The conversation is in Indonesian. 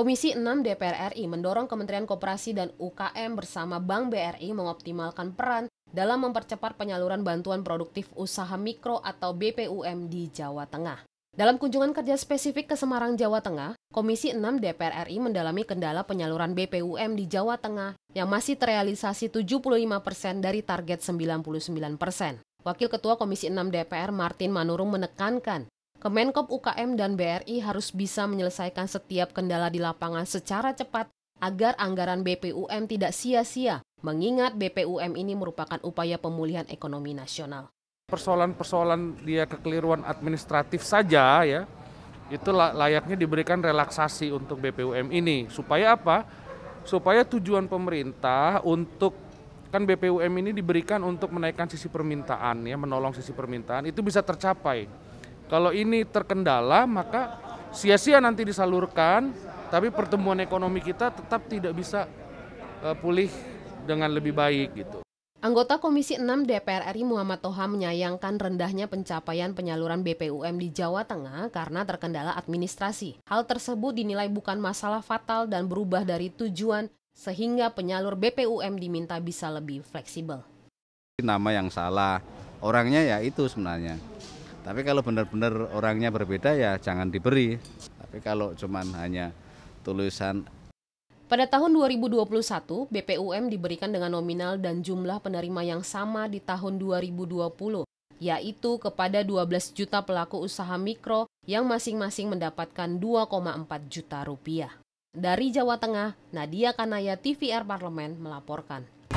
Komisi 6 DPR RI mendorong Kementerian Koperasi dan UKM bersama Bank BRI mengoptimalkan peran dalam mempercepat penyaluran bantuan produktif usaha mikro atau BPUM di Jawa Tengah. Dalam kunjungan kerja spesifik ke Semarang, Jawa Tengah, Komisi 6 DPR RI mendalami kendala penyaluran BPUM di Jawa Tengah yang masih terrealisasi 75 persen dari target 99 persen. Wakil Ketua Komisi 6 DPR Martin Manurung menekankan Kemenkop UKM dan BRI harus bisa menyelesaikan setiap kendala di lapangan secara cepat agar anggaran BPUM tidak sia-sia, mengingat BPUM ini merupakan upaya pemulihan ekonomi nasional. Persoalan-persoalan dia kekeliruan administratif saja ya, itu layaknya diberikan relaksasi untuk BPUM ini. Supaya apa? Supaya tujuan pemerintah untuk kan BPUM ini diberikan untuk menaikkan sisi permintaan ya, menolong sisi permintaan itu bisa tercapai. Kalau ini terkendala maka sia-sia nanti disalurkan, tapi pertumbuhan ekonomi kita tetap tidak bisa eh, pulih dengan lebih baik gitu. Anggota Komisi 6 DPR RI Muhammad Toha menyayangkan rendahnya pencapaian penyaluran BPUM di Jawa Tengah karena terkendala administrasi. Hal tersebut dinilai bukan masalah fatal dan berubah dari tujuan sehingga penyalur BPUM diminta bisa lebih fleksibel. Nama yang salah, orangnya ya itu sebenarnya. Tapi kalau benar-benar orangnya berbeda ya jangan diberi. Tapi kalau cuman hanya tulisan pada tahun 2021, BPUM diberikan dengan nominal dan jumlah penerima yang sama di tahun 2020, yaitu kepada 12 juta pelaku usaha mikro yang masing-masing mendapatkan 2,4 juta rupiah. Dari Jawa Tengah, Nadia Kanaya TVR Parlemen melaporkan.